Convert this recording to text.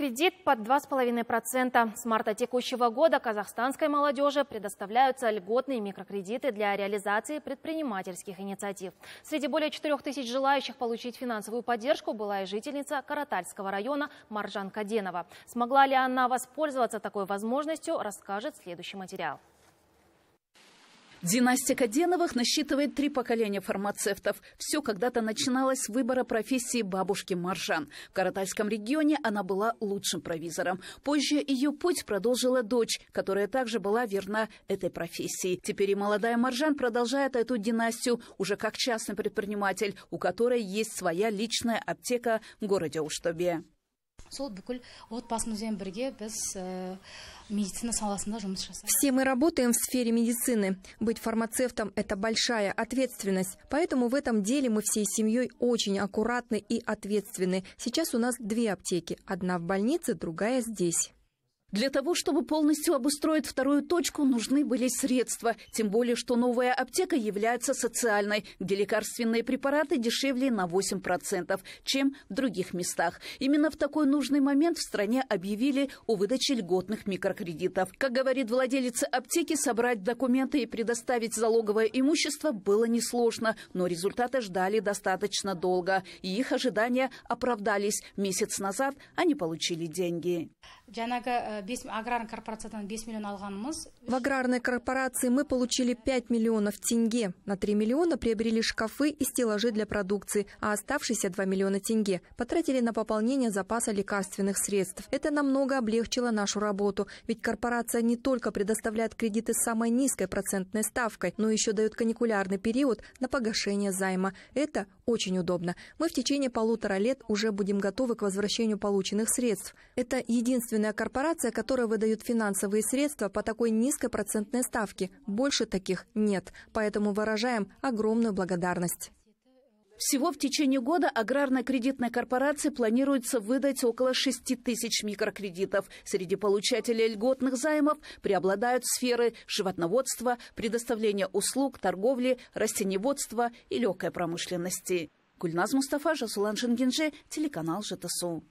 кредит под 2,5%. С марта текущего года казахстанской молодежи предоставляются льготные микрокредиты для реализации предпринимательских инициатив. Среди более 4 тысяч желающих получить финансовую поддержку была и жительница Каратальского района Маржан Каденова. Смогла ли она воспользоваться такой возможностью, расскажет следующий материал. Династия Каденовых насчитывает три поколения фармацевтов. Все когда-то начиналось с выбора профессии бабушки Маржан. В Каратальском регионе она была лучшим провизором. Позже ее путь продолжила дочь, которая также была верна этой профессии. Теперь и молодая Маржан продолжает эту династию уже как частный предприниматель, у которой есть своя личная аптека в городе Уштобе сол бүкіл отбасымызбен бірге біз ә, медицина саласында жұмыс жасаймыз все мы работаем в сфере медицины быть фармацевтом это большая ответственность поэтому в этом деле мы всей семьей очень аккуратны и ответственны сейчас у нас две аптеки одна в больнице другая здесь для того, чтобы полностью обустроить вторую точку, нужны были средства. Тем более, что новая аптека является социальной, где лекарственные препараты дешевле на 8%, чем в других местах. Именно в такой нужный момент в стране объявили о выдаче льготных микрокредитов. Как говорит владелец аптеки, собрать документы и предоставить залоговое имущество было несложно, но результаты ждали достаточно долго. И их ожидания оправдались. Месяц назад они получили деньги. Э, в аграрной корпорации мы получили 5 миллионов тенге. На 3 миллиона приобрели шкафы и стеллажи для продукции, а оставшиеся 2 миллиона тенге потратили на пополнение запаса лекарственных средств. Это намного облегчило нашу работу, ведь корпорация не только предоставляет кредиты с самой низкой процентной ставкой, но еще дает каникулярный период на погашение займа. Это очень удобно. Мы в течение полутора лет уже будем готовы к возвращению полученных средств. Это единственная корпорация, организация, которая выдает финансовые средства по такой низкой процентной ставке. Больше таких нет. Поэтому выражаем огромную благодарность. Всего в течение года аграрно-кредитной корпорации планируется выдать около 6 тысяч микрокредитов. Среди получателей льготных займов преобладают сферы животноводства, предоставления услуг, торговли, растеневодства и легкой промышленности. Гульназ Мустафа, Жасулан Шенгинже, телеканал ЖТСУ.